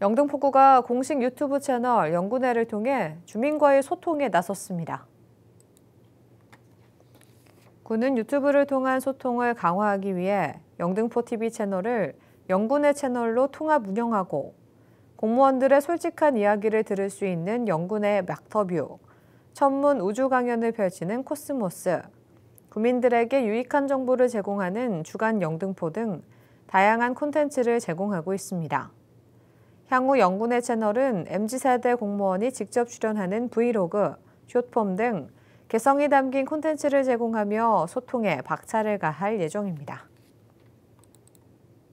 영등포구가 공식 유튜브 채널 영구내를 통해 주민과의 소통에 나섰습니다. 구는 유튜브를 통한 소통을 강화하기 위해 영등포TV 채널을 영구내 채널로 통합 운영하고 공무원들의 솔직한 이야기를 들을 수 있는 영구내 막터뷰, 천문 우주 강연을 펼치는 코스모스, 구민들에게 유익한 정보를 제공하는 주간 영등포 등 다양한 콘텐츠를 제공하고 있습니다. 향후 영군의 채널은 m g 세대 공무원이 직접 출연하는 브이로그, 숏폼 등 개성이 담긴 콘텐츠를 제공하며 소통에 박차를 가할 예정입니다.